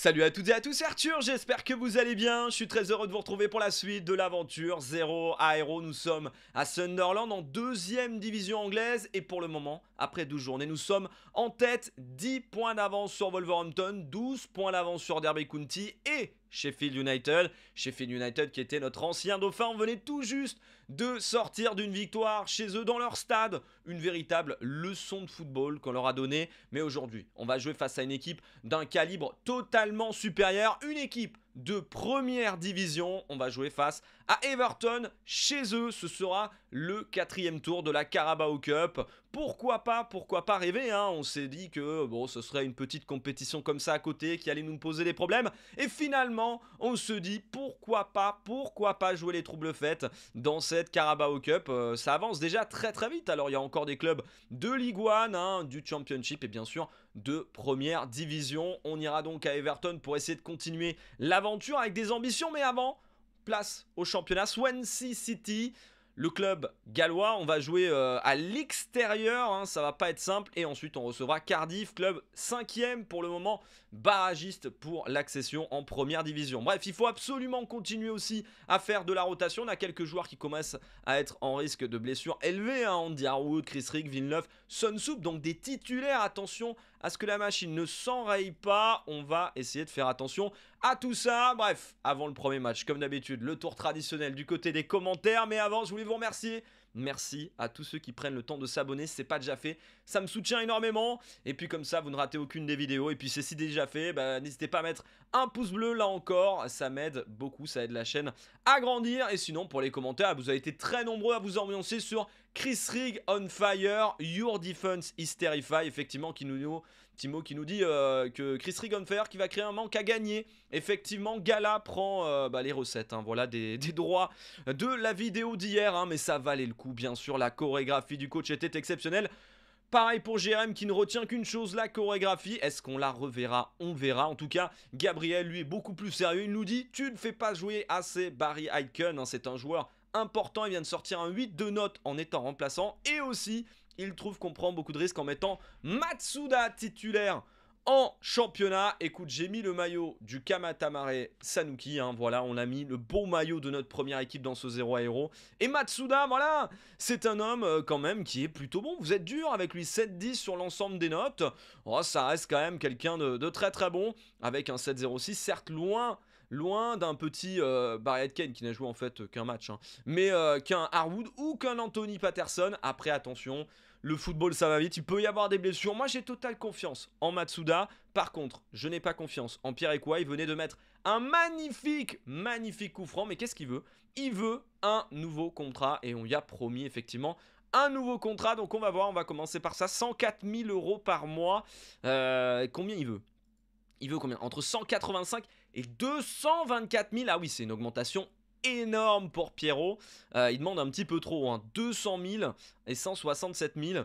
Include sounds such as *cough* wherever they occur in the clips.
Salut à toutes et à tous, c'est Arthur, j'espère que vous allez bien. Je suis très heureux de vous retrouver pour la suite de l'aventure 0 Aero. Nous sommes à Sunderland en deuxième division anglaise et pour le moment, après 12 journées, nous sommes en tête 10 points d'avance sur Wolverhampton, 12 points d'avance sur Derby County et Sheffield United. Sheffield United qui était notre ancien dauphin. On venait tout juste de sortir d'une victoire chez eux dans leur stade. Une véritable leçon de football qu'on leur a donnée. Mais aujourd'hui, on va jouer face à une équipe d'un calibre totalement supérieur. Une équipe de première division. On va jouer face à Everton, chez eux. Ce sera le quatrième tour de la Carabao Cup. Pourquoi pas, pourquoi pas rêver hein? On s'est dit que bon, ce serait une petite compétition comme ça à côté qui allait nous poser des problèmes. Et finalement, on se dit pourquoi pas, pourquoi pas jouer les troubles fêtes dans cette Carabao Cup. Euh, ça avance déjà très très vite. Alors il y a encore des clubs de Ligue 1, hein, du Championship et bien sûr de première division. On ira donc à Everton pour essayer de continuer l'aventure avec des ambitions. Mais avant, place au championnat. Swansea City, le club gallois, on va jouer euh, à l'extérieur, hein. ça va pas être simple. Et ensuite, on recevra Cardiff, club 5 pour le moment, barragiste pour l'accession en première division. Bref, il faut absolument continuer aussi à faire de la rotation. On a quelques joueurs qui commencent à être en risque de blessures élevées hein. Andy Harwood, Chris Rick, Villeneuve, soup donc des titulaires. Attention à ce que la machine ne s'enraye pas. On va essayer de faire attention à tout ça. Bref, avant le premier match, comme d'habitude, le tour traditionnel du côté des commentaires. Mais avant, je voulais vous remercier Merci à tous ceux qui prennent le temps de s'abonner, c'est pas déjà fait, ça me soutient énormément. Et puis comme ça, vous ne ratez aucune des vidéos. Et puis c'est si déjà fait, bah, n'hésitez pas à mettre un pouce bleu là encore, ça m'aide beaucoup, ça aide la chaîne à grandir. Et sinon, pour les commentaires, vous avez été très nombreux à vous ambiancer sur Chris Rig on fire, Your Defense is effectivement, qui nous, Timo qui nous dit euh, que Chris Rigonfer qui va créer un manque à gagner. Effectivement, Gala prend euh, bah, les recettes, hein. voilà, des, droits de la vidéo d'hier, hein. mais ça valait le coup, bien sûr. La chorégraphie du coach était exceptionnelle. Pareil pour Jérém qui ne retient qu'une chose, la chorégraphie. Est-ce qu'on la reverra On verra. En tout cas, Gabriel, lui, est beaucoup plus sérieux. Il nous dit Tu ne fais pas jouer assez Barry Aiken. Hein. C'est un joueur important. Il vient de sortir un 8 de notes en étant remplaçant. Et aussi, il trouve qu'on prend beaucoup de risques en mettant Matsuda titulaire en championnat. Écoute, j'ai mis le maillot du Kamatamare Sanuki. Hein. voilà, on a mis le beau maillot de notre première équipe dans ce 0 à 0. Et Matsuda, voilà, c'est un homme euh, quand même qui est plutôt bon. Vous êtes dur avec lui, 7-10 sur l'ensemble des notes. Oh, ça reste quand même quelqu'un de, très très bon avec un 7-0-6, certes loin loin d'un petit euh, Kane qui n'a joué en fait qu'un match, hein, mais euh, qu'un Harwood ou qu'un Anthony Patterson. Après, attention, le football, ça va vite. Il peut y avoir des blessures. Moi, j'ai totale confiance en Matsuda. Par contre, je n'ai pas confiance en Pierre quoi. Il venait de mettre un magnifique, magnifique coup franc. Mais qu'est-ce qu'il veut Il veut un nouveau contrat. Et on y a promis, effectivement, un nouveau contrat. Donc, on va voir. On va commencer par ça. 104 000 euros par mois. Euh, combien il veut il veut combien Entre 185 et 224 000. Ah oui, c'est une augmentation énorme pour Pierrot. Euh, il demande un petit peu trop, hein, 200 000 et 167 000.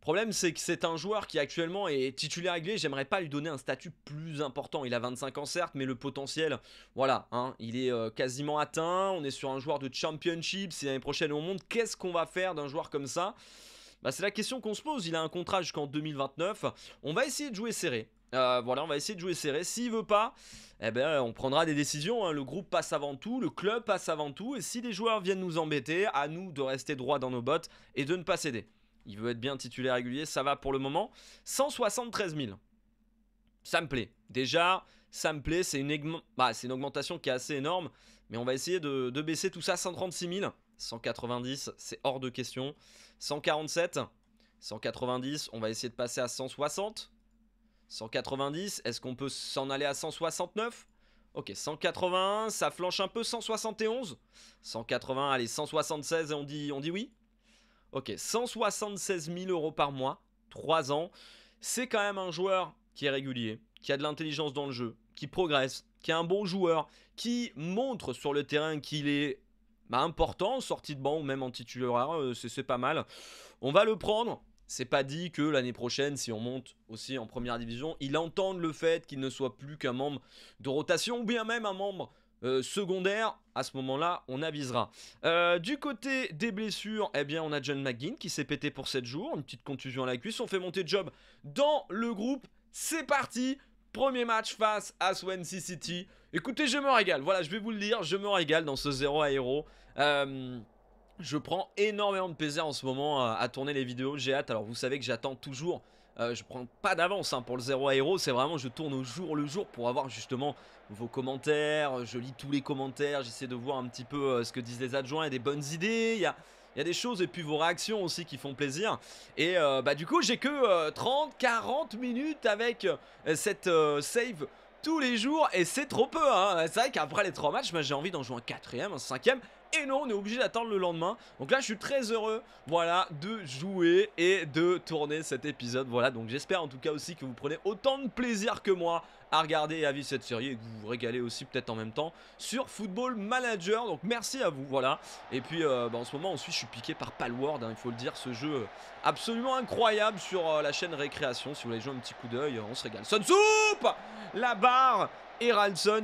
Problème, c'est que c'est un joueur qui actuellement est titulaire réglé. J'aimerais pas lui donner un statut plus important. Il a 25 ans, certes, mais le potentiel, voilà, hein, il est euh, quasiment atteint. On est sur un joueur de championship. Si l'année prochaine on monte, qu'est-ce qu'on va faire d'un joueur comme ça bah, C'est la question qu'on se pose. Il a un contrat jusqu'en 2029. On va essayer de jouer serré. Euh, voilà, on va essayer de jouer serré. S'il veut pas, eh ben, on prendra des décisions. Hein. Le groupe passe avant tout, le club passe avant tout. Et si des joueurs viennent nous embêter, à nous de rester droit dans nos bottes et de ne pas céder. Il veut être bien titulaire régulier, ça va pour le moment. 173 000. Ça me plaît. Déjà, ça me plaît. Bah, c'est une, augmentation qui est assez énorme. Mais on va essayer de, baisser tout ça. 136 000. 190, c'est hors de question. 147. 190, on va essayer de passer à 160. 190, est-ce qu'on peut s'en aller à 169 Ok, 181, ça flanche un peu 171. 180, allez, 176 et on dit, on dit oui. Ok, 176 000 euros par mois, 3 ans. C'est quand même un joueur qui est régulier, qui a de l'intelligence dans le jeu, qui progresse, qui est un bon joueur, qui montre sur le terrain qu'il est bah, important, sorti de banc ou même en titulaire, euh, c'est pas mal. On va le prendre, c'est pas dit que l'année prochaine, si on monte aussi en première division, il entende le fait qu'il ne soit plus qu'un membre de rotation ou bien même un membre euh, secondaire. À ce moment-là, on avisera. Euh, du côté des blessures, eh bien, on a John McGinn qui s'est pété pour 7 jours, une petite contusion à la cuisse. On fait monter Job dans le groupe. C'est parti Premier match face à Swansea City. Écoutez, je me régale. Voilà, je vais vous le dire, je me régale dans ce 0 à 0. Je prends énormément de plaisir en ce moment à, tourner les vidéos, j'ai hâte, alors vous savez que j'attends toujours, euh, je prends pas d'avance hein, pour le 0 0 c'est vraiment je tourne au jour le jour pour avoir justement vos commentaires, je lis tous les commentaires, j'essaie de voir un petit peu euh, ce que disent les adjoints, et des bonnes idées, il y a, des choses et puis vos réactions aussi qui font plaisir. Et euh, bah du coup j'ai que 30, 40 minutes avec cette save tous les jours et c'est trop peu hein. C'est vrai qu'après les 3 matchs, j'ai envie d'en jouer un quatrième, un cinquième et non, on est obligé d'attendre le lendemain. Donc là, je suis très heureux, voilà, de jouer et de tourner cet épisode. Voilà, donc j'espère en tout cas aussi que vous prenez autant de plaisir que moi à regarder et à vivre cette série et que vous vous régalez aussi peut-être en même temps sur Football Manager. Donc merci à vous, voilà. Et puis euh, bah, en ce moment ensuite, je suis piqué par Palward hein, il faut le dire, ce jeu absolument incroyable sur euh, la chaîne Récréation. Si vous voulez jouer un petit coup d'œil, euh, on se régale. Son La barre et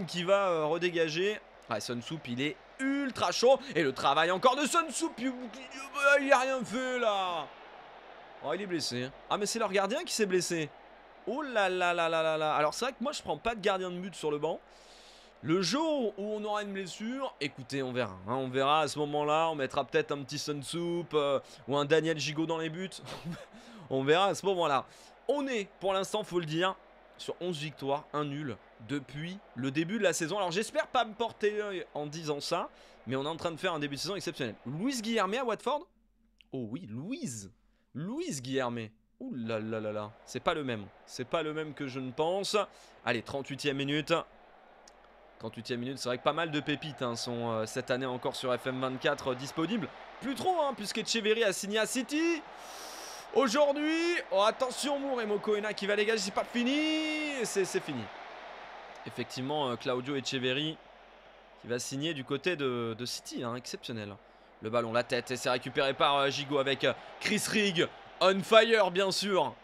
qui va redégager. Ouais il est ultra chaud. Et le travail encore de Sun Soup. Oh, bah, il a rien fait là. Oh, il est blessé. Hein. Ah, mais c'est leur gardien qui s'est blessé. Oh là là là là là là. Alors, c'est vrai que moi, je prends pas de gardien de but sur le banc. Le jour où on aura une blessure, écoutez, on verra. Hein. on verra à ce moment-là. On mettra peut-être un petit Sun euh, ou un Daniel Gigot dans les buts. *laughs* on verra à ce moment-là. On est, pour l'instant, faut le dire, sur 11 victoires, 1 nul depuis le début de la saison. Alors j'espère pas me porter en disant ça, mais on est en train de faire un début de saison exceptionnel. Louise Guillermé à Watford Oh oui, Louise Louise Guillermé Ouh là là là là, c'est pas le même. C'est pas le même que je ne pense. Allez, 38ème minute. 38ème minute, c'est vrai que pas mal de pépites hein, sont euh, cette année encore sur FM24 euh, disponibles. Plus trop, hein, puisque Cheveri a signé à City. Aujourd'hui, oh, attention Moore et qui va dégager, c'est pas fini. C'est fini effectivement euh, Claudio Echeverri qui va signer du côté de, City, hein, exceptionnel. Le ballon, la tête, et c'est récupéré par euh, Gigo avec euh, Chris Rigg, on fire bien sûr.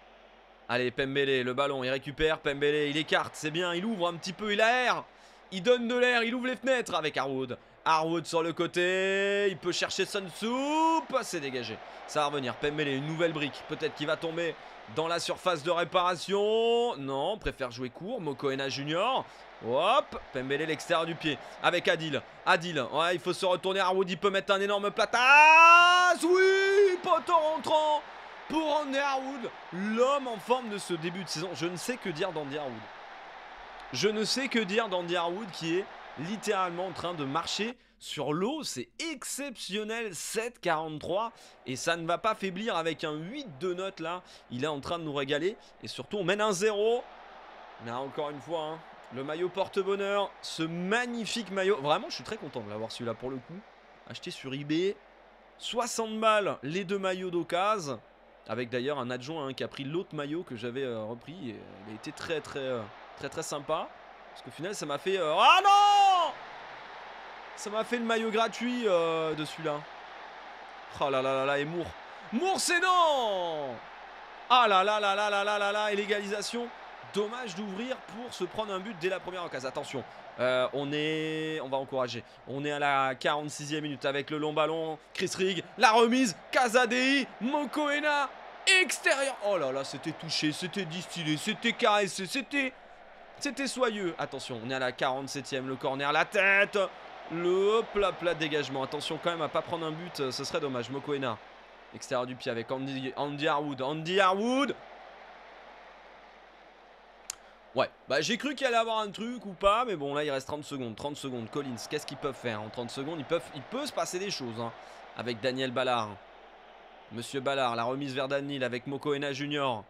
Allez, Pembele, le ballon, il récupère, Pembele, il écarte, c'est bien, il ouvre un petit peu, il a air il donne de l'air, il ouvre les fenêtres avec Harwood. Harwood sur le côté, il peut chercher Sun c'est dégagé. Ça va revenir, Pembele, une nouvelle brique, peut-être qu'il va tomber dans la surface de réparation. Non, préfère jouer court. Mokoena Junior. Hop, Pembele l'extérieur du pied avec Adil. Adil, ouais, il faut se retourner. Arwood, il peut mettre un énorme Ah, Oui, poteau rentrant pour Andy Harwood, l'homme en forme de ce début de saison. Je ne sais que dire d'Andy Harwood. Je ne sais que dire d'Andy Harwood qui est littéralement en train de marcher sur l'eau, c'est exceptionnel, 7,43. Et ça ne va pas faiblir avec un 8 de note là. Il est en train de nous régaler. Et surtout, on mène un 0. Là, encore une fois, hein, le maillot porte-bonheur. Ce magnifique maillot. Vraiment, je suis très content de l'avoir celui-là pour le coup. Acheté sur eBay. 60 balles, les deux maillots d'occasion. Avec d'ailleurs un adjoint hein, qui a pris l'autre maillot que j'avais euh, repris. il a été très, très, euh, très, très, sympa. Parce qu'au final, ça m'a fait... oh, non ça m'a fait le maillot gratuit euh, de celui-là. Oh là là là là, et Moore. Moore, c'est non Ah là là là là là là là là, et l'égalisation. Dommage d'ouvrir pour se prendre un but dès la première occasion. Attention, euh, on est, on va encourager. On est à la 46e minute avec le long ballon. Chris Rigg, la remise, Casadei, Mokoena, extérieur. Oh là là, c'était touché, c'était distillé, c'était caressé, c'était, c'était soyeux. Attention, on est à la 47e, le corner, la tête. Le hop là, plat dégagement. Attention quand même à pas prendre un but, euh, ce serait dommage. Mokoena, extérieur du pied avec Andy, Andy Harwood. Andy Harwood Ouais, bah j'ai cru qu'il allait avoir un truc ou pas, mais bon là il reste 30 secondes, 30 secondes, Collins, qu'est-ce qu'ils peuvent faire hein? en 30 secondes ils peuvent, Il peut se passer des choses hein, avec Daniel Ballard. Monsieur Ballard, la remise vers Daniel avec Mokoena Junior.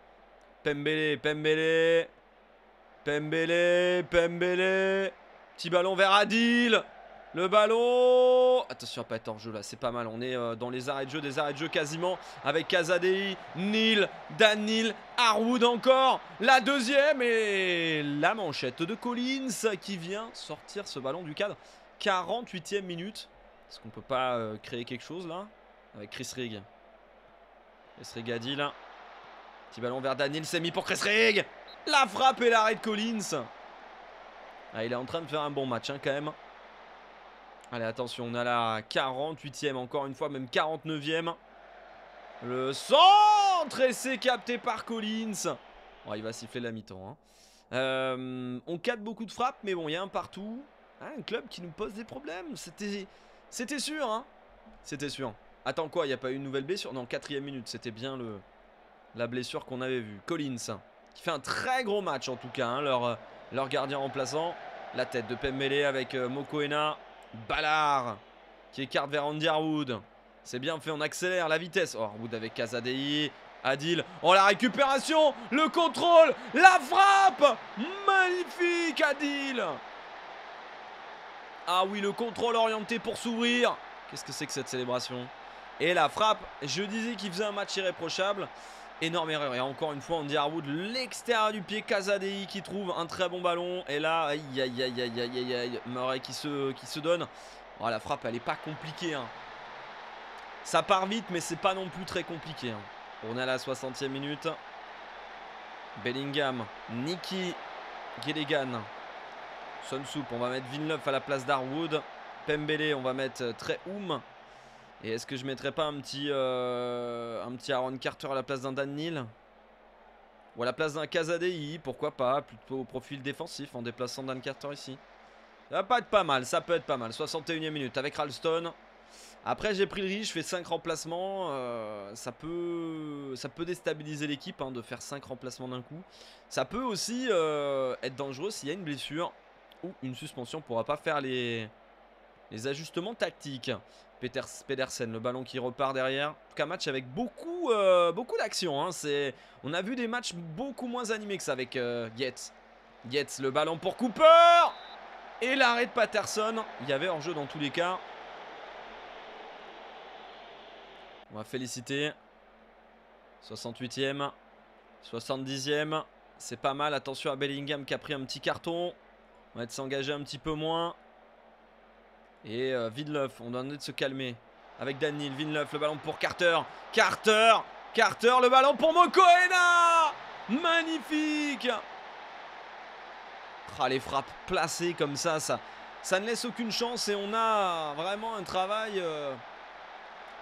Pembele, Pembele, Pembele, Pembele. Petit ballon vers Adil. Le ballon Attention à pas être hors jeu là, c'est pas mal. On est euh, dans les arrêts de jeu, des arrêts de jeu quasiment avec Kazadei, Neil, Danil, Harwood encore. La deuxième et la manchette de Collins qui vient sortir ce ballon du cadre. 48 ème minute. Est-ce qu'on peut pas euh, créer quelque chose là Avec Chris Rigg. Chris Rigg a dit là. Petit ballon vers Daniel, c'est mis pour Chris Rigg. La frappe et l'arrêt de Collins. Ah, il est en train de faire un bon match hein, quand même. Allez, attention, on a la 48e, encore une fois, même 49e. Le centre et c'est capté par Collins. Oh, il va siffler la mi-temps. Hein. Euh, on cadre beaucoup de frappes, mais bon, il y a un partout. Ah, un club qui nous pose des problèmes. C'était sûr, hein. C'était sûr. Attends quoi, il n'y a pas eu une nouvelle blessure Non, quatrième minute, c'était bien le la blessure qu'on avait vue. Collins, qui fait un très gros match en tout cas, hein, leur, gardien remplaçant. La tête de Pembele avec euh, Mokoena. Ballard qui écarte vers Andy Arwood. C'est bien fait, on accélère la vitesse. Oh, Harwood avec Casadei. Adil, oh la récupération, le contrôle, la frappe Magnifique Adil Ah oui, le contrôle orienté pour s'ouvrir. Qu'est-ce que c'est que cette célébration Et la frappe, je disais qu'il faisait un match irréprochable. Énorme erreur. Et encore une fois, Andy Harwood, l'extérieur du pied, Casadei qui trouve un très bon ballon. Et là, aïe aïe aïe aïe aïe aïe, Murray qui se, qui se donne. Oh, la frappe, elle est pas compliquée. Hein. Ça part vite, mais c'est pas non plus très compliqué. Hein. On est à la 60e minute. Bellingham, Nicky, Gilligan, Sun On va mettre Villeneuve à la place d'Harwood. Pembele, on va mettre Oum. Euh, et est-ce que je mettrais pas un petit, euh, un petit Aaron Carter à la place d'un Dan Neal Ou à la place d'un Casadei, pourquoi pas Plutôt au profil défensif en déplaçant Dan Carter ici. Ça va pas être pas mal, ça peut être pas mal. 61ème minute avec Ralston. Après j'ai pris le risque, je fais 5 remplacements. Euh, ça, peut, ça peut déstabiliser l'équipe hein, de faire 5 remplacements d'un coup. Ça peut aussi euh, être dangereux s'il y a une blessure ou une suspension. On pourra pas faire les les ajustements tactiques. Peters, Pedersen, le ballon qui repart derrière. En tout cas, match avec beaucoup, euh, beaucoup d'action. Hein. On a vu des matchs beaucoup moins animés que ça avec euh, Yates. le ballon pour Cooper Et l'arrêt de Patterson. Il y avait en jeu dans tous les cas. On va féliciter. 68e. 70e. C'est pas mal. Attention à Bellingham qui a pris un petit carton. On va être s'engager un petit peu moins. Et euh, Villeneuve, on doit de se calmer. Avec Daniel, Villeneuve, le ballon pour Carter. Carter Carter, le ballon pour Mokoena Magnifique ah, Les frappes placées comme ça, ça, ça ne laisse aucune chance et on a vraiment un travail, euh,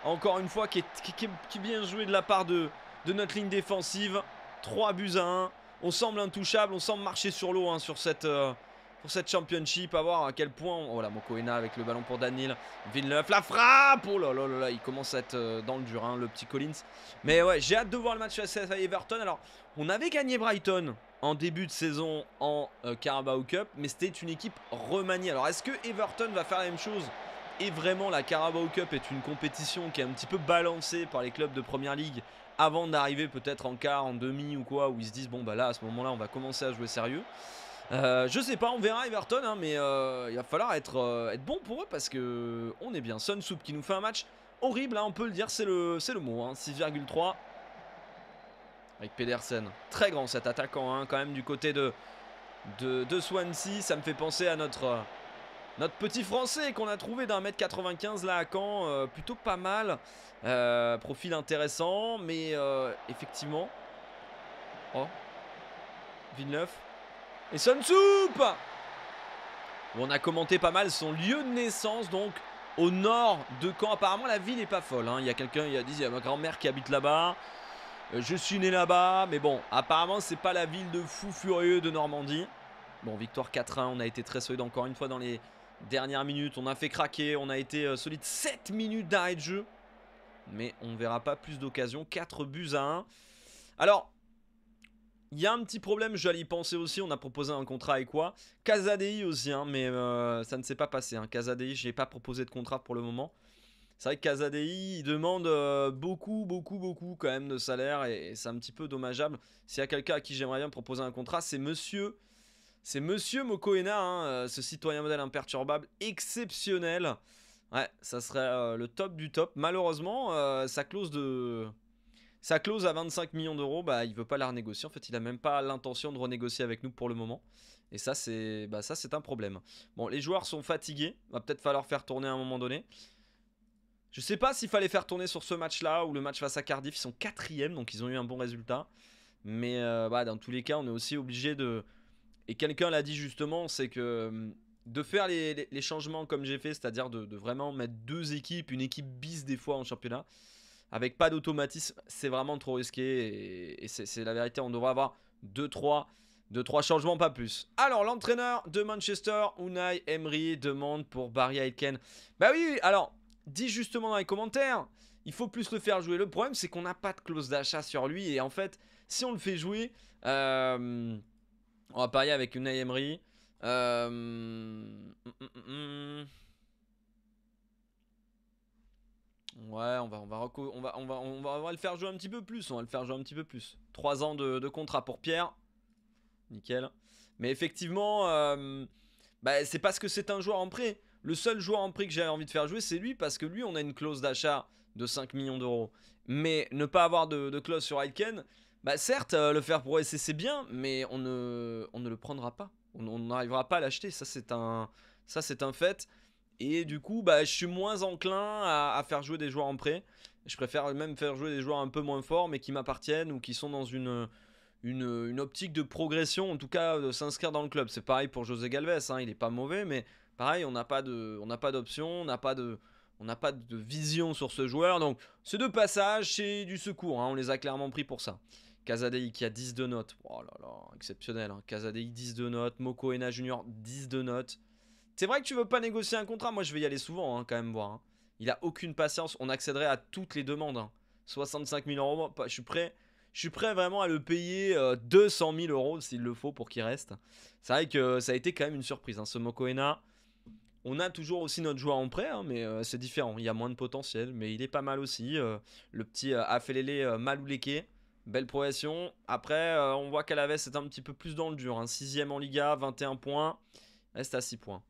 encore une fois, qui est, qui, bien joué de la part de, de notre ligne défensive. 3 buts à 1. On semble intouchable, on semble marcher sur l'eau hein, sur cette... Euh, cette championship. À voir à quel point. voilà Oh Mokoena avec le ballon pour Daniel Villeneuve, la frappe Oh là là là là, il commence à être euh, dans le dur, hein, le petit Collins. Mais ouais, j'ai hâte de voir le match à Everton. Alors, on avait gagné Brighton en début de saison en euh, Carabao Cup, mais c'était une équipe remaniée. Alors, est-ce que Everton va faire la même chose et vraiment, la Carabao Cup est une compétition qui est un petit peu balancée par les clubs de première ligue avant d'arriver peut-être en quart, en demi ou quoi, où ils se disent bon bah là à ce moment-là on va commencer à jouer sérieux. Euh, je sais pas, on verra Everton, hein, mais euh, il va falloir euh, être, bon pour eux parce que on est bien. Sun Soup qui nous fait un match horrible, hein, on peut le dire, c'est le, mot. 6,3 hein, avec Pedersen. Très grand cet attaquant, quand même, du côté de, Swansea. Ça me fait penser à notre, notre petit français qu'on a trouvé d'un mètre 95 là à Caen. plutôt pas mal. profil intéressant, mais effectivement. Oh, Villeneuve. Et son Soup On a commenté pas mal son lieu de naissance, donc au nord de Caen. Apparemment, la ville est pas folle. Hein. Il y a quelqu'un, il a dit, il y a ma grand-mère qui habite là-bas. Euh, je suis né là-bas, mais bon, apparemment, c'est pas la ville de fou furieux de Normandie. Bon, victoire 4-1, on a été très solide encore une fois dans les dernières minutes. On a fait craquer, on a été euh, solide 7 minutes d'arrêt de jeu. Mais on ne verra pas plus d'occasions. 4 buts à 1. Alors, il y a un petit problème, j'allais y penser aussi, on a proposé un contrat et quoi Casadei aussi, hein, mais euh, ça ne s'est pas passé. Hein. Casadei, je n'ai pas proposé de contrat pour le moment. C'est vrai que Casadei, il demande euh, beaucoup, beaucoup, beaucoup quand même de salaire et, c'est un petit peu dommageable. S'il y a quelqu'un à qui j'aimerais bien proposer un contrat, c'est monsieur... C'est monsieur Mokoena, hein, euh, ce citoyen modèle imperturbable, exceptionnel. Ouais, ça serait le top du top. Malheureusement, sa clause de... Sa clause à 25 millions d'euros, bah, il veut pas la renégocier. En fait, il n'a même pas l'intention de renégocier avec nous pour le moment. Et ça, c'est bah, un problème. Bon, les joueurs sont fatigués. Va peut-être falloir faire tourner à un moment donné. Je sais pas s'il fallait faire tourner sur ce match-là ou le match face à Cardiff. Ils sont quatrième, donc ils ont eu un bon résultat. Mais euh, bah, dans tous les cas, on est aussi obligé de... Et quelqu'un l'a dit justement, c'est que hum, de faire les, changements comme j'ai fait, c'est-à-dire de, de, vraiment mettre deux équipes, une équipe bis des fois en championnat, avec pas d'automatisme, c'est vraiment trop risqué et, c'est la vérité. On devrait avoir 2-3 changements, pas plus. Alors, l'entraîneur de Manchester, Unai Emery, demande pour Barry Aitken. Bah oui, alors, dis justement dans les commentaires, il faut plus le faire jouer. Le problème, c'est qu'on n'a pas de clause d'achat sur lui. Et en fait, si on le fait jouer, euh, on va parier avec Unai Emery. Euh, hum, hum, hum, Ouais, on va, on va, on le faire jouer un petit peu plus. On va le faire jouer un petit peu plus. 3 ans de, contrat pour Pierre. Nickel. Mais effectivement, euh, bah, c'est parce que c'est un joueur en prêt. Le seul joueur en prêt que j'avais envie de faire jouer, c'est lui, parce que lui, on a une clause d'achat de 5 millions d'euros. Mais ne pas avoir de, clause sur Aiken, bah certes, euh, le faire pour SC c'est bien, mais on ne, on ne le prendra pas. On n'arrivera pas à l'acheter, ça c'est un, ça, c'est un fait. Et du coup, bah, je suis moins enclin à, faire jouer des joueurs en prêt. Je préfère même faire jouer des joueurs un peu moins forts, mais qui m'appartiennent ou qui sont dans une, une, optique de progression, en tout cas de s'inscrire dans le club. C'est pareil pour José Galvez, hein, il n'est pas mauvais, mais pareil, on n'a pas d'option, on n'a pas de on n'a pas de vision sur ce joueur. Donc, ces deux passages, c'est du secours. Hein, on les a clairement pris pour ça. Casadei qui a 10 de notes. Oh là là, exceptionnel. Hein. Casadei 10 de notes. Moko Ena Junior 10 de notes. C'est vrai que tu veux pas négocier un contrat. Moi, je vais y aller souvent, hein, quand même, voir. Hein. Il a aucune patience. On accéderait à toutes les demandes. 65 hein. 000 euros. Je suis prêt. Je suis prêt vraiment à le payer 200 euh, 000 euros s'il le faut pour qu'il reste. C'est vrai que ça a été quand même une surprise. Ce Mokoena, on a toujours aussi notre joueur en prêt, mais euh, c'est différent. Il y a moins de potentiel, mais il est pas mal aussi. Euh, le petit euh, Afelele Malouleke, belle progression. Après, on voit qu'Alaves est un petit peu plus dans le dur. 6ème en Liga, 21 points. Reste à 6 points.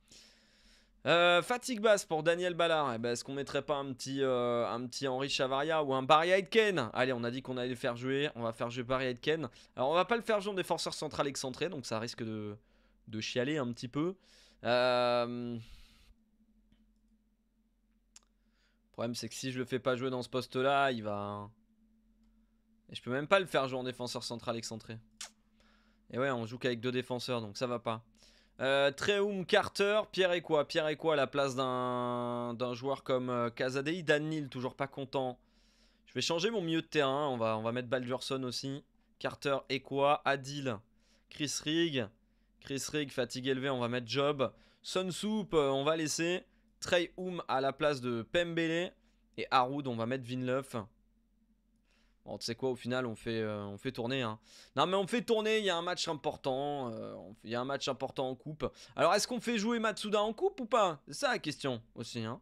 Euh, fatigue basse pour Daniel Ballard. Eh ben, est-ce qu'on mettrait pas un petit, euh, un petit Henri Chavaria ou un Barry Aitken Allez, on a dit qu'on allait le faire jouer. On va faire jouer Barry Aitken. Alors, on va pas le faire jouer en défenseur central excentré, donc ça risque de, de chialer un petit peu. Euh, le problème, c'est que si je le fais pas jouer dans ce poste-là, il va... Et je peux même pas le faire jouer en défenseur central excentré. Et ouais, on joue qu'avec deux défenseurs, donc ça va pas. Euh, Treum Carter, Pierre et quoi Pierre et quoi à la place d'un joueur comme euh, Casadei toujours pas content. Je vais changer mon milieu de terrain. On va, on va mettre Balderson aussi. Carter et quoi Adil. Chris Rigg. Chris Rigg, fatigue élevée, on va mettre Job. Sun euh, on va laisser. Treum à la place de Pembele. Et Haroud, on va mettre Vinlove Bon, tu sais quoi, au final, on fait, euh, on fait tourner. Hein. Non, mais on fait tourner, il y a un match important. Euh, il y a un match important en coupe. Alors, est-ce qu'on fait jouer Matsuda en coupe ou pas C'est ça la question aussi. Hein.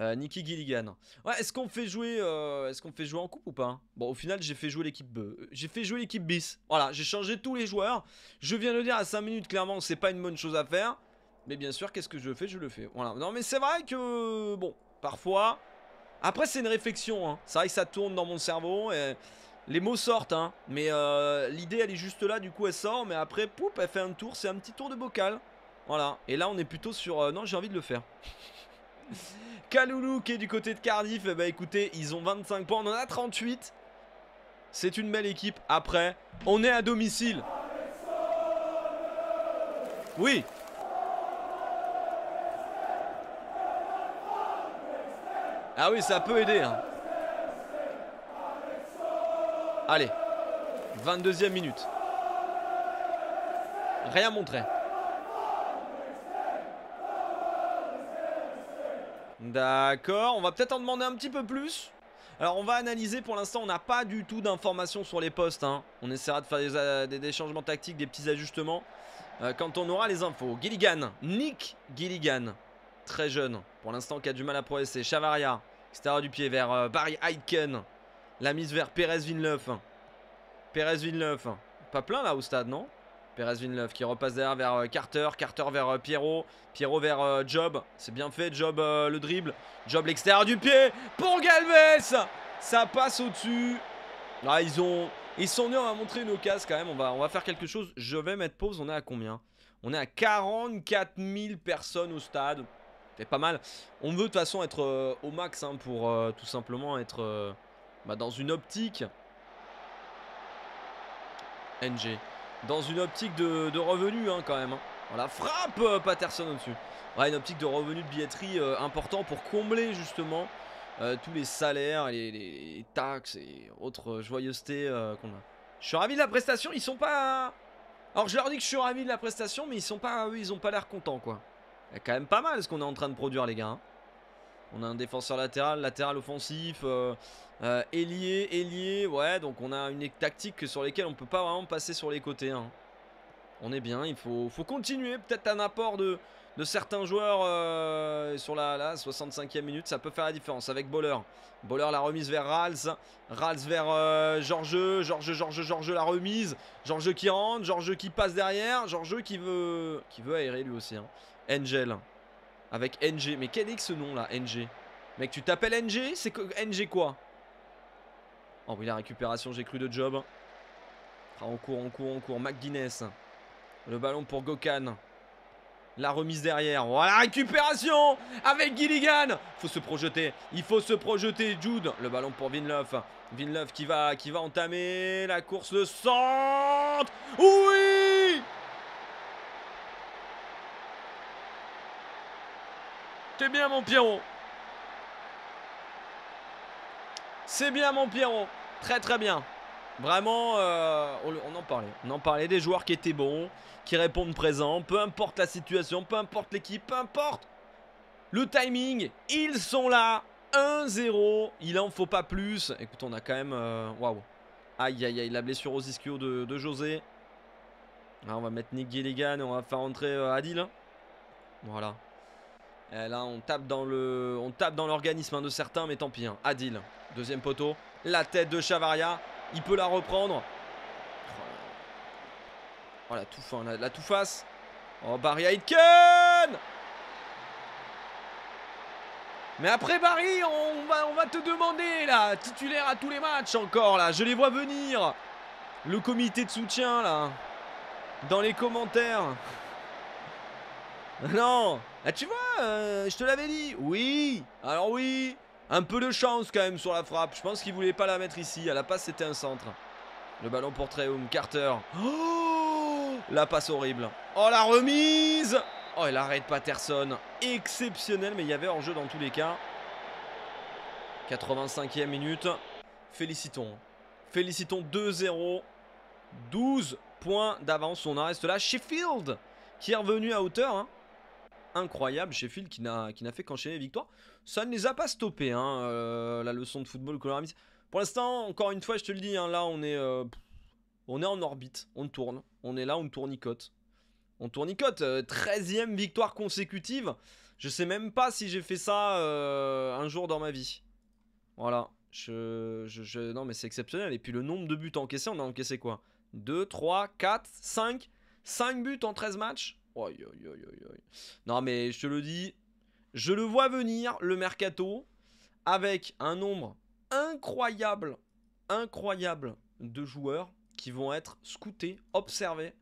Euh, Nicky Gilligan. Ouais, est-ce qu'on fait jouer, est-ce qu'on fait jouer en coupe ou pas Bon, au final, j'ai fait jouer l'équipe, B, j'ai fait jouer l'équipe bis. Voilà, j'ai changé tous les joueurs. Je viens de le dire à 5 minutes, clairement, c'est pas une bonne chose à faire. Mais bien sûr, qu'est-ce que je fais Je le fais. Voilà. Non, mais c'est vrai que bon, parfois, après, c'est une réflexion. Hein. C'est vrai que ça tourne dans mon cerveau. Et les mots sortent, hein. mais euh, l'idée, elle est juste là. Du coup, elle sort. Mais après, poup, elle fait un tour. C'est un petit tour de bocal. Voilà. Et là, on est plutôt sur. Euh, non, j'ai envie de le faire. *laughs* Kaloulou qui est du côté de Cardiff. Eh ben, écoutez, ils ont 25 points. On en a 38. C'est une belle équipe. Après, on est à domicile. Oui, Ah oui, ça peut aider. Hein. Allez, 22e minute. Rien montré. D'accord, on va peut-être en demander un petit peu plus. Alors on va analyser, pour l'instant on n'a pas du tout d'informations sur les postes. Hein. On essaiera de faire des, changements tactiques, des petits ajustements euh, quand on aura les infos. Gilligan, Nick Gilligan, très jeune, pour l'instant qui a du mal à progresser. Chavaria, Extérieur du pied vers euh, Barry Aiken. La mise vers perez Villeneuve. perez Villeneuve. Pas plein là au stade, non perez Villeneuve qui repasse derrière vers euh, Carter. Carter vers euh, Pierrot. Pierrot vers Job. C'est bien fait, Job le dribble. Job l'extérieur du pied pour Galvez. Ça passe au-dessus. Là, ah, ils ont. Ils sont nés, on va montrer nos cases quand même. On va, on va faire quelque chose. Je vais mettre pause. On est à combien On est à 44 000 personnes au stade. C'est pas mal. On veut de toute façon être euh, au max hein, pour euh, tout simplement être euh, bah, dans une optique. NG. Dans une optique de, revenus hein, quand même. On hein. Voilà, oh, frappe Patterson au-dessus. une optique de revenus de billetterie important pour combler justement tous les salaires, les, les, taxes et autres joyeusetés qu'on a. Je suis ravi de la prestation, ils sont pas... Alors je leur dis que je suis ravi de la prestation, mais ils sont pas... ils ont pas l'air contents quoi. C'est quand même pas mal ce qu'on est en train de produire, les gars. Hein. On a un défenseur latéral, latéral offensif, euh, euh, ailier, ailier. Ouais, donc on a une tactique sur laquelle on peut pas vraiment passer sur les côtés. Hein. On est bien, il faut, faut continuer. Peut-être un apport de, certains joueurs euh, sur la, 65e minute, ça peut faire la différence avec Boller. Boller la remise vers Rals, Rals vers Georges, Georges, Georges, Georges la remise, Georges qui rentre, Georges qui passe derrière, Georges qui veut qui veut aérer lui aussi. Hein. Angel. Avec NG. Mais quel est ce nom là, NG Mec, tu t'appelles NG C'est NG quoi Oh oui, la récupération, j'ai cru de job. Ah, on court, on court, on court. McGuinness. Le ballon pour Gokan. La remise derrière. Oh, la récupération avec Gilligan. Faut se projeter. Il faut se projeter, Jude. Le ballon pour Vinlove. Vinlove qui va, qui va entamer la course de centre. Oui C'est bien mon Pierrot. C'est bien mon Pierrot. Très très bien. Vraiment, euh, on, en parlait. On en parlait des joueurs qui étaient bons, qui répondent présent. Peu importe la situation, peu importe l'équipe, peu importe le timing. Ils sont là. 1-0. Il en faut pas plus. Écoute, on a quand même... Euh, waouh. Aïe, aïe, aïe. La blessure aux ischio de, José. on va mettre Nick Gilligan. On va faire entrer euh, Adil. Hein. Voilà. Eh là, on tape dans le, on tape dans l'organisme hein, de certains, mais tant pis. Hein. Adil, deuxième poteau. La tête de Chavaria. Il peut la reprendre. Oh, la hein, la, tout face. Oh, Barry Aitken mais après Barry, on va, on va te demander là, titulaire à tous les matchs encore là, je les vois venir. Le comité de soutien là, dans les commentaires. *laughs* Non ah, Tu vois, euh, je te l'avais dit Oui Alors oui Un peu de chance quand même sur la frappe. Je pense qu'il voulait pas la mettre ici. À la passe, c'était un centre. Le ballon pour Traum, Carter. Oh La passe horrible. Oh, la remise Oh, il arrête Patterson. Exceptionnel, mais il y avait hors-jeu dans tous les cas. 85e minute. Félicitons. Félicitons 2-0. 12 points d'avance. On en reste là. Sheffield qui est revenu à hauteur. Hein incroyable. Sheffield qui n'a fait qu'enchaîner les victoires. Ça ne les a pas stoppés, hein, euh, la leçon de football que l'on Pour l'instant, encore une fois, je te le dis, hein, là, on est, euh, on est en orbite. On tourne. On est là, on tournicote. On tournicote. 13ème euh, victoire consécutive. Je sais même pas si j'ai fait ça un jour dans ma vie. Voilà. non, mais c'est exceptionnel. Et puis le nombre de buts encaissés, on a encaissé quoi 2, 3, 4, 5. 5 buts en 13 matchs non mais je te le dis, je le vois venir, le mercato, avec un nombre incroyable, incroyable de joueurs qui vont être scoutés, observés.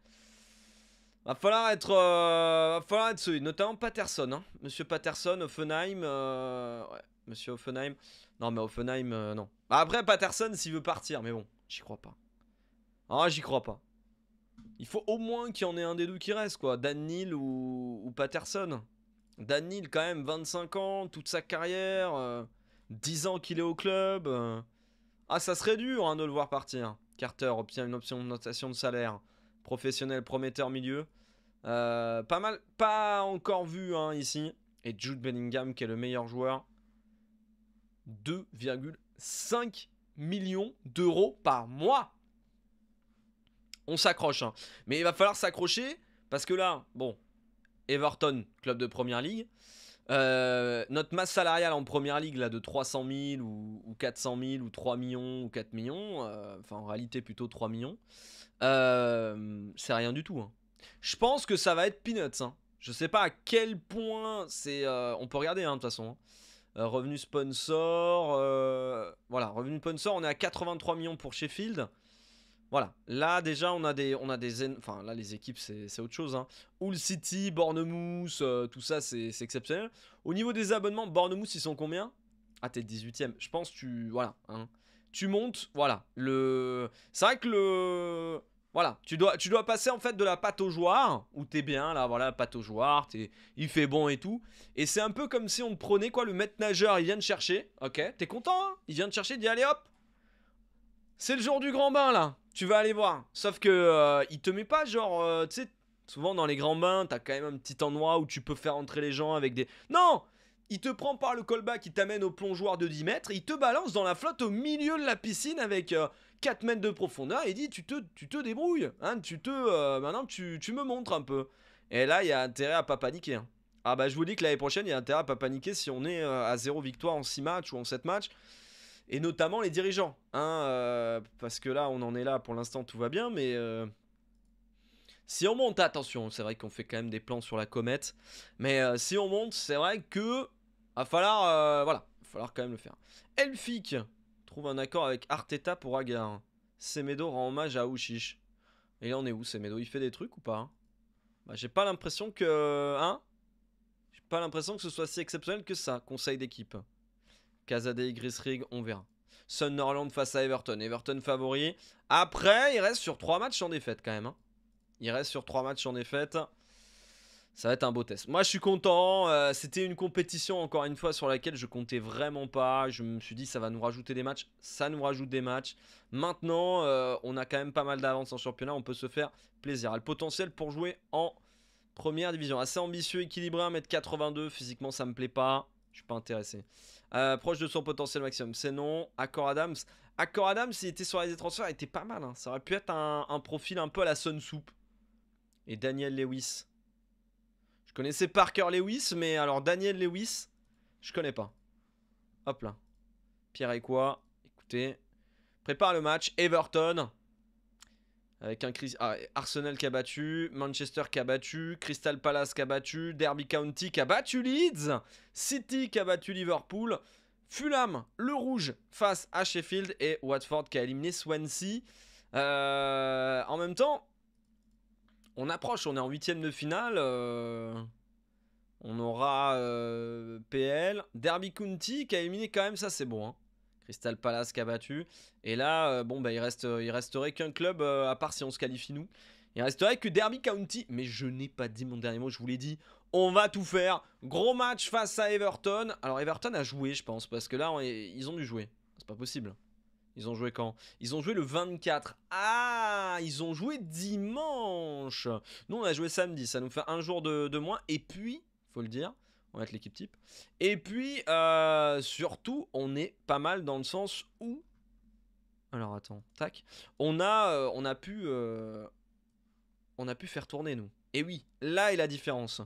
Va falloir être, euh, va falloir être solide, notamment Patterson, hein. Monsieur Patterson, Offenheim, euh, ouais, Monsieur Offenheim. Non mais Offenheim, euh, non. Bah, après Patterson s'il veut partir, mais bon, j'y crois pas. Ah, j'y crois pas. Il faut au moins qu'il y en ait un des deux qui reste, quoi. Dan Neal ou, Patterson. Dan Neal, quand même, 25 ans, toute sa carrière, 10 euh, ans qu'il est au club. Euh. Ah, ça serait dur hein, de le voir partir. Carter obtient une option de notation de salaire. Professionnel, prometteur, milieu. Euh, pas mal, pas encore vu hein, ici. Et Jude Bellingham, qui est le meilleur joueur. 2,5 millions d'euros par mois on s'accroche. Hein. Mais il va falloir s'accrocher parce que là, bon, Everton, club de première ligue. Euh, notre masse salariale en première ligue là de 300 000 ou, 400 000 ou 3 millions ou 4 millions, euh, enfin en réalité plutôt 3 millions, euh, c'est rien du tout. Hein. Je pense que ça va être peanuts. Hein. Je sais pas à quel point c'est. on peut regarder hein, de toute façon. revenu sponsor, voilà, revenu sponsor, on est à 83 millions pour Sheffield. Voilà, là déjà on a des, on a des, enfin là les équipes c'est autre chose. Hein. Hull City, Bornemousse euh, tout ça c'est exceptionnel. Au niveau des abonnements, Bornemousse ils sont combien Ah t'es 18ème, je pense tu, voilà, hein. tu montes, voilà. Le, c'est vrai que le, voilà, tu dois, tu dois passer en fait de la pâte au joueur où t'es bien là, voilà, pâte au joueur, es, il fait bon et tout. Et c'est un peu comme si on te prenait quoi, le maître nageur, il vient te chercher, ok, t'es content, hein il vient te chercher, il dit allez hop, c'est le jour du grand bain là tu vas aller voir. Sauf que euh, il te met pas genre, euh, tu sais, souvent dans les grands bains, t'as quand même un petit endroit où tu peux faire entrer les gens avec des. Non, il te prend par le callback, il t'amène au plongeoir de 10 mètres, il te balance dans la flotte au milieu de la piscine avec 4 euh, mètres de profondeur et il dit tu te, tu te débrouilles, hein, tu te, maintenant tu, me montres un peu. Et là, il y a intérêt à pas paniquer. Hein. Ah bah je vous dis que l'année prochaine, il y a intérêt à pas paniquer si on est à 0 victoire en 6 matchs ou en 7 matchs et notamment les dirigeants. Hein, euh, parce que là, on en est là, pour l'instant, tout va bien, mais euh, si on monte, attention, c'est vrai qu'on fait quand même des plans sur la comète, mais euh, si on monte, c'est vrai que va falloir, voilà, va falloir quand même le faire. Elfic trouve un accord avec Arteta pour Agar. Semedo rend hommage à Ushish. Et là, on est où, Semedo Il fait des trucs ou pas hein? bah, J'ai pas l'impression que, hein J'ai pas l'impression que ce soit si exceptionnel que ça, conseil d'équipe. Gris Grisrig, on verra. Sunderland face à Everton. Everton favori. Après, il reste sur 3 matchs en défaite quand même. Hein. Il reste sur 3 matchs en défaite. Ça va être un beau test. Moi, je suis content. Euh, c'était une compétition, encore une fois, sur laquelle je comptais vraiment pas. Je me suis dit, ça va nous rajouter des matchs. Ça nous rajoute des matchs. Maintenant, euh, on a quand même pas mal d'avance en championnat. On peut se faire plaisir. A le potentiel pour jouer en première division. Assez ambitieux, équilibré, 1m82. Physiquement, ça me plaît pas. Je suis pas intéressé. Euh, proche de son potentiel maximum, c'est non. Accor Adams. Accord Adams, s'il était sur les transferts, il était pas mal. Hein. Ça aurait pu être un, profil un peu à la Sun Soup. Et Daniel Lewis. Je connaissais Parker Lewis, mais alors Daniel Lewis, je connais pas. Hop là. Pierre et quoi Écoutez. Prépare le match. Everton. Avec un ah, Arsenal qui a battu, Manchester qui a battu, Crystal Palace qui a battu, Derby County qui a battu Leeds, City qui a battu Liverpool, Fulham, le rouge face à Sheffield et Watford qui a éliminé Swansea. Euh, en même temps, on approche, on est en huitième de finale. Euh, on aura euh, PL, Derby County qui a éliminé quand même, ça c'est bon. Hein. Crystal Palace qui a battu. Et là, euh, bon, bah, il, reste, euh, il resterait qu'un club, euh, à part si on se qualifie nous. Il resterait que Derby County. Mais je n'ai pas dit mon dernier mot, je vous l'ai dit. On va tout faire. Gros match face à Everton. Alors, Everton a joué, je pense, parce que là, ils ont dû jouer. C'est pas possible. Ils ont joué quand Ils ont joué le 24. Ah Ils ont joué dimanche Nous, on a joué samedi. Ça nous fait un jour de, de moins. Et puis, faut le dire, on va mettre l'équipe type. Et puis, euh, surtout, on est pas mal dans le sens où... Alors, attends, tac. On a, euh, on a pu... Euh, on a pu faire tourner, nous. Et oui, là est la différence.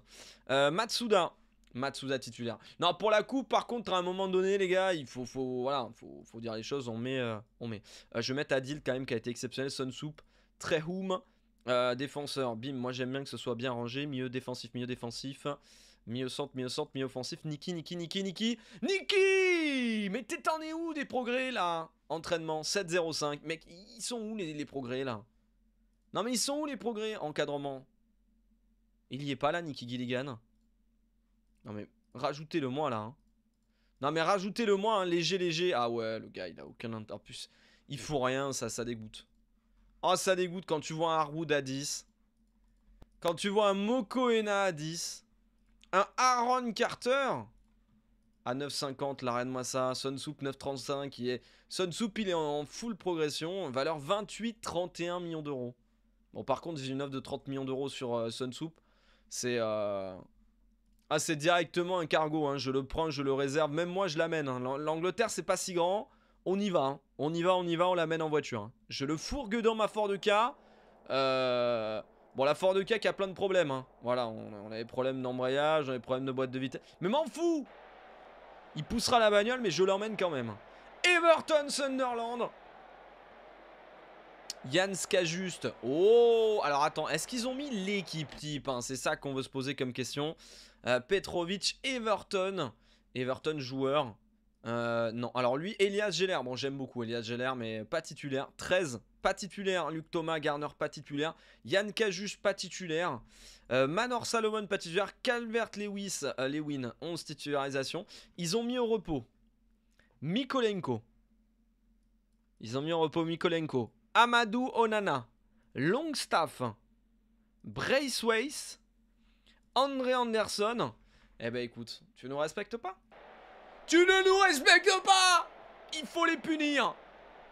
Matsuda, Matsuda titulaire. Non, pour la coupe, par contre, à un moment donné, les gars, il faut, voilà, faut, faut dire les choses. On met, on met. je vais mettre Adil quand même, qui a été exceptionnel. Sun Soup, très défenseur. Bim, moi j'aime bien que ce soit bien rangé. Mieux défensif, Mieux défensif. Mieux centre mieux centre mieux offensif Niki, Niki, Niki, Niki. Niki Mais t'en es où des progrès là Entraînement 7-0-5. Mec, ils sont où les, progrès là Non mais ils sont où les progrès Encadrement. Il y est pas là, Niki Gilligan. Non mais rajoutez-le moi là. Hein. Non mais rajoutez-le moi, hein, léger, léger. Ah ouais, le gars, il a aucun interpus il faut rien, ça, ça dégoûte. Oh, ça dégoûte quand tu vois un Harwood à 10. Quand tu vois un Mokoena à 10. Un Aaron Carter à 9,50, la reine moi ça. Soup 9,35 qui est. Sun Soup il est en full progression, valeur 28,31 millions d'euros. Bon, par contre, j'ai une offre de 30 millions d'euros sur Sunsoup. Euh, Sun Soup. C'est. Euh, assez ah, directement un cargo, hein. je le prends, je le réserve. Même moi, je l'amène. Hein. L'Angleterre, c'est pas si grand. On y va, hein. on y va, on y va, on l'amène en voiture. Je le fourgue dans ma Ford K. Euh. Bon, la Ford de qui a plein de problèmes. Hein. Voilà, on, a des problèmes d'embrayage, on a des problèmes de boîte de vitesse. Mais m'en fous Il poussera la bagnole, mais je l'emmène quand même. Everton Sunderland Yann Skajuste. Oh Alors attends, est-ce qu'ils ont mis l'équipe type hein? C'est ça qu'on veut se poser comme question. Euh, Petrovic, Everton. Everton joueur. Euh, non, alors lui, Elias Geller. Bon, j'aime beaucoup Elias Geller, mais pas titulaire. 13 pas titulaire. Luc Thomas, Garner, pas titulaire. Yann Kajus pas titulaire. Euh, Manor Salomon, pas titulaire. Calvert Lewis, euh, Lewin, 11 titularisations. Ils ont mis au repos Mikolenko. Ils ont mis au repos Mikolenko. Amadou Onana. Longstaff. Weiss. André Anderson. Eh ben écoute, tu nous respectes pas Tu ne nous respectes pas Il faut les punir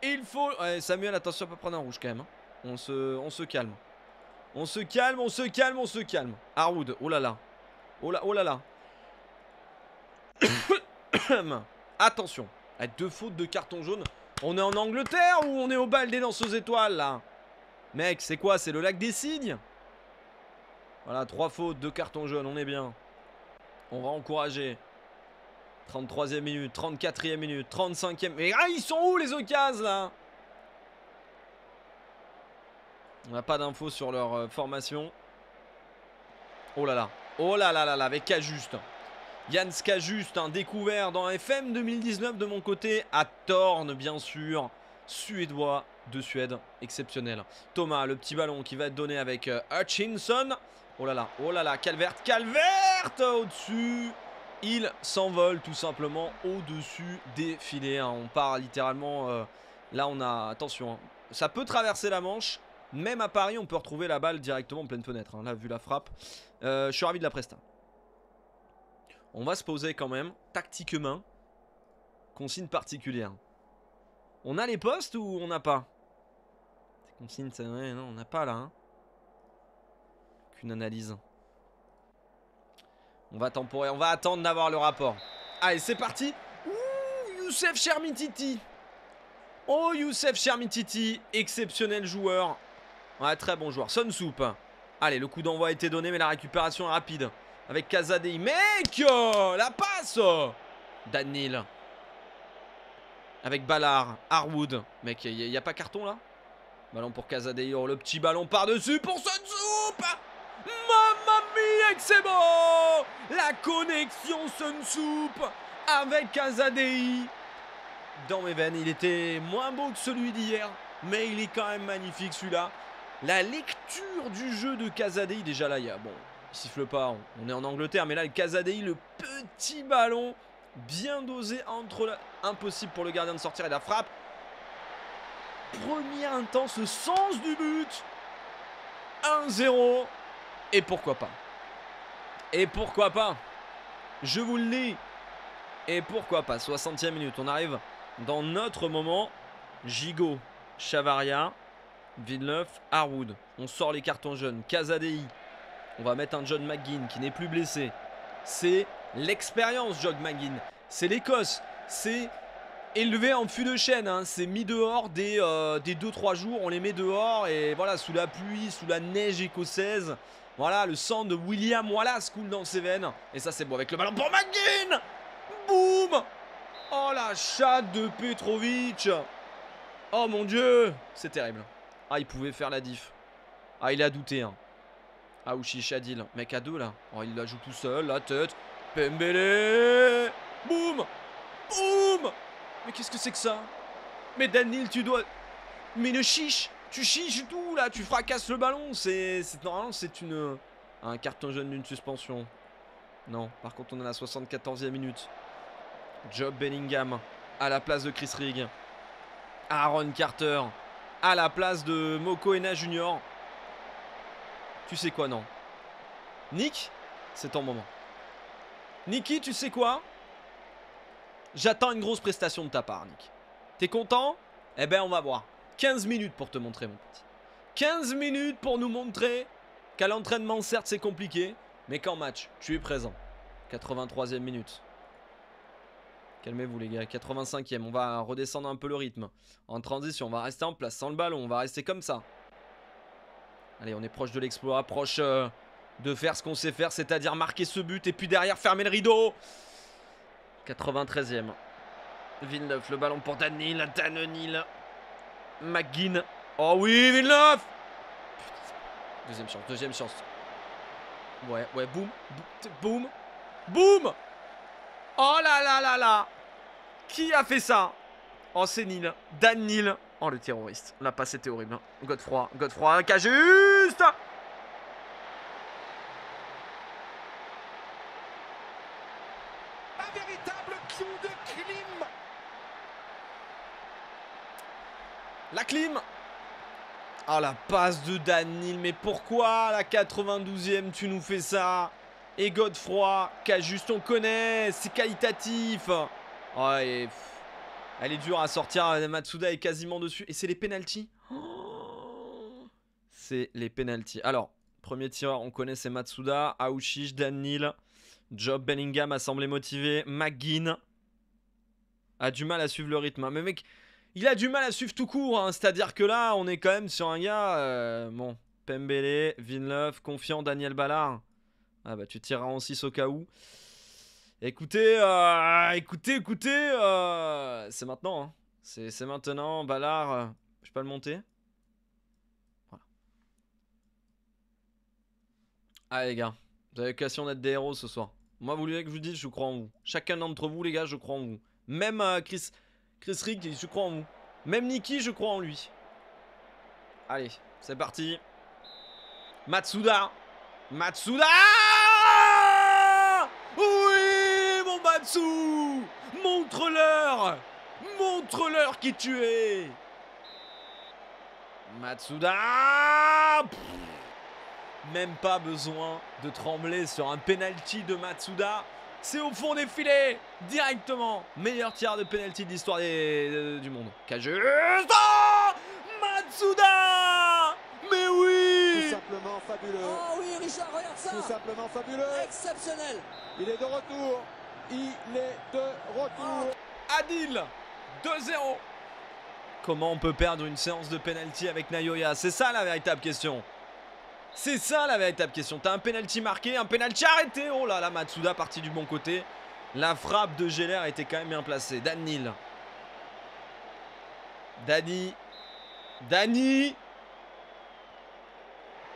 il faut... Samuel, attention à pas prendre un rouge quand même. Hein. On, se... on se calme. On se calme, on se calme, on se calme. Haroud, oh là là. Oh là, oh là *coughs* attention. deux fautes de carton jaune. On est en Angleterre ou on est au bal des danseuses étoiles là Mec, c'est quoi C'est le lac des cygnes Voilà, trois fautes, deux cartons jaunes, on est bien. On va encourager. 33e minute, 34e minute, 35e. Mais ah, ils sont où les occasions là On n'a pas d'infos sur leur euh, formation. Oh là là. Oh là là là là, avec Cajuste. Jans Kajuste un découvert dans FM 2019 de mon côté, à Thorn, bien sûr, suédois de Suède, exceptionnel. Thomas, le petit ballon qui va être donné avec euh, Hutchinson. Oh là là, oh là là, Calvert, Calvert au-dessus il s'envole tout simplement au-dessus des filets. Hein. On part littéralement... Euh, là, on a... Attention, hein. ça peut traverser la manche. Même à Paris, on peut retrouver la balle directement en pleine fenêtre. Hein, là, vu la frappe, euh, je suis ravi de la presta. On va se poser quand même, tactiquement. Consigne particulière. On a les postes ou on n'a pas Consigne, c'est vrai, non, on n'a pas là. Qu'une analyse. On va on va attendre d'avoir le rapport. Allez, c'est parti. Ouh, Youssef Chermititi. Oh, Youssef Chermititi, exceptionnel joueur. Ouais, très bon joueur. Sun Allez, le coup d'envoi a été donné, mais la récupération est rapide. Avec Kazadei. Mec La passe Danil. Avec Ballard. Harwood. Mec, il n'y a, pas carton là Ballon pour Kazadei. Oh, le petit ballon par-dessus pour Sun Soup Excellent. La connexion Sunsoup avec Casadei. Dans mes veines, il était moins beau que celui d'hier, mais il est quand même magnifique celui-là. La lecture du jeu de Kazadei déjà là, il y a, bon, il siffle pas, on, est en Angleterre, mais là, le Casadei, le petit ballon, bien dosé entre la... Impossible pour le gardien de sortir et la frappe. Premier intense, sens du but. 1-0. Et pourquoi pas et pourquoi pas Je vous le dis. Et pourquoi pas 60e minute. On arrive dans notre moment. Gigot, Chavaria, Villeneuve, Harwood. On sort les cartons jaunes. Casadei. On va mettre un John McGinn qui n'est plus blessé. C'est l'expérience, John McGinn. C'est l'Écosse. C'est élevé en fût de chaîne. Hein. C'est mis dehors des 2-3 euh, jours. On les met dehors. Et voilà, sous la pluie, sous la neige écossaise. Voilà, le sang de William Wallace coule dans ses veines. Et ça, c'est bon avec le ballon pour McGinn Boum Oh la chatte de Petrovic Oh mon dieu C'est terrible. Ah, il pouvait faire la diff. Ah, il a douté. Hein. Ah, ou Shadil. Mec à deux là. Oh, il la joue tout seul. La tête. Pembele Boum Boum Mais qu'est-ce que c'est que ça Mais Daniel, tu dois. Mais le chiche tu chiches tout là, tu fracasses le ballon. C'est normalement c'est une un carton jaune d'une suspension. Non, par contre on est à la 74e minute. Job Bellingham à la place de Chris Rigg. Aaron Carter à la place de Moko Ena Junior. Tu sais quoi non Nick, c'est ton moment. Nicky, tu sais quoi J'attends une grosse prestation de ta part, Nick. T'es content Eh ben, on va voir. 15 minutes pour te montrer, mon petit. 15 minutes pour nous montrer qu'à l'entraînement, certes, c'est compliqué, mais qu'en match, tu es présent. 83e minute. Calmez-vous les gars, 85e, on va redescendre un peu le rythme. En transition, on va rester en place, sans le ballon, on va rester comme ça. Allez, on est proche de l'exploit, proche euh, de faire ce qu'on sait faire, c'est-à-dire marquer ce but et puis derrière fermer le rideau. 93e. Villeneuve, le ballon pour Danil, Danonil. McGinn. Oh oui, Villeneuve Deuxième chance, deuxième chance. Ouais, ouais, boum, boum, boum Oh là là là là Qui a fait ça Oh, c'est Nil, Dan Nil. Oh, le terroriste. la pas, c'était horrible. Godefroy, Godefroy, cas juste Ah, la passe de Danil. Mais pourquoi, la 92e, tu nous fais ça Et Godefroy, qu'à juste on connaît. C'est qualitatif. ouais ah, et... Elle est dure à sortir. Matsuda est quasiment dessus. Et c'est les pénalties. *gasps* c'est les pénalties. Alors, premier tireur, on connaît, c'est Matsuda. Dan Danil. Job Bellingham a semblé motivé. McGinn a du mal à suivre le rythme. Hein. Mais mec, il a du mal à suivre tout court. Hein. C'est-à-dire que là, on est quand même sur un gars... Euh, bon, Pembele, Vinlove, confiant Daniel Ballard. Ah bah tu tireras en 6 au cas où. Écoutez, euh, écoutez, écoutez, euh, c'est maintenant. Hein. C'est maintenant, Ballard, je vais pas le monter. Voilà. Allez les gars, vous avez l'occasion d'être des héros ce soir. Moi vous voulez que je vous dise, je crois en vous. Chacun d'entre vous les gars, je crois en vous. Même Chris, Chris Rick, je crois en vous. Même Niki, je crois en lui. Allez, c'est parti. Matsuda. Matsuda Oui, mon Matsu Montre-leur Montre-leur qui tu es Matsuda Même pas besoin de trembler sur un penalty de Matsuda. C'est au fond des filets directement. Meilleur tir de penalty de l'histoire du monde. Cageux. Matsuda Mais oui Tout simplement fabuleux. Oh oui, Richard, regarde Tout simplement fabuleux. Exceptionnel. Il est de retour. Il est de retour. Ah. Adil 2-0. Comment on peut perdre une séance de penalty avec Nayoya C'est ça la véritable question. C'est ça la véritable question. T'as un penalty marqué, un penalty arrêté. Oh là là, Matsuda parti du bon côté. La frappe de Geller était quand même bien placée. Danil. Dani. Dani.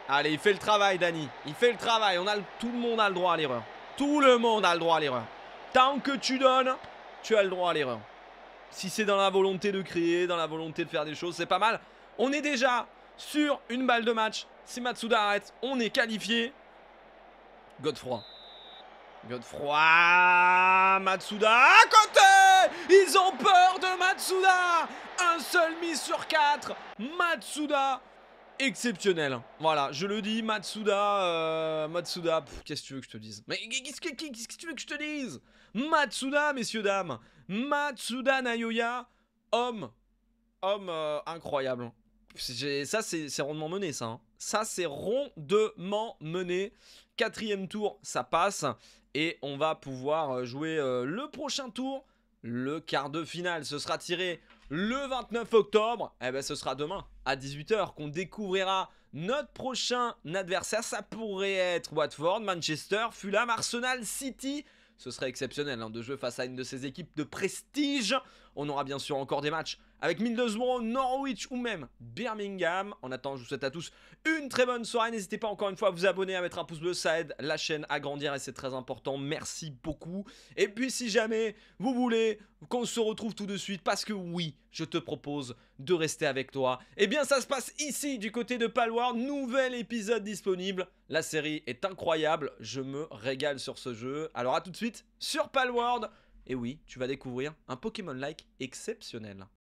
Allez, il fait le travail, Dani. Il fait le travail. On a, tout le monde a le droit à l'erreur. Tout le monde a le droit à l'erreur. Tant que tu donnes, tu as le droit à l'erreur. Si c'est dans la volonté de créer, dans la volonté de faire des choses, c'est pas mal. On est déjà sur une balle de match. Si Matsuda arrête, on est qualifié. Godefroy. Godefroy. Matsuda à côté Ils ont peur de Matsuda Un seul mis sur quatre. Matsuda exceptionnel. Voilà, je le dis, Matsuda, euh, Matsuda, qu'est-ce que tu veux que je te dise Mais qu'est-ce que, tu veux que je te dise Matsuda, messieurs, dames, Matsuda Nayoya, homme, homme euh, incroyable. Ça, c'est rondement mené, ça. Hein. Ça, c'est rondement mené. Quatrième tour, ça passe. Et on va pouvoir euh, jouer euh, le prochain tour, le quart de finale. Ce sera tiré le 29 octobre. Et eh bien ce sera demain à 18h qu'on découvrira notre prochain adversaire. Ça pourrait être Watford, Manchester, Fulham, Arsenal, City. Ce serait exceptionnel hein, de jouer face à une de ces équipes de prestige. On aura bien sûr encore des matchs avec Middlesbrough, Norwich ou même Birmingham. En attendant, je vous souhaite à tous une très bonne soirée. N'hésitez pas encore une fois à vous abonner, à mettre un pouce bleu, ça aide la chaîne à grandir et c'est très important. Merci beaucoup. Et puis si jamais vous voulez qu'on se retrouve tout de suite, parce que oui, je te propose de rester avec toi, eh bien ça se passe ici du côté de Palworld. Nouvel épisode disponible. La série est incroyable, je me régale sur ce jeu. Alors à tout de suite sur Palward. Et oui, tu vas découvrir un Pokémon-like exceptionnel.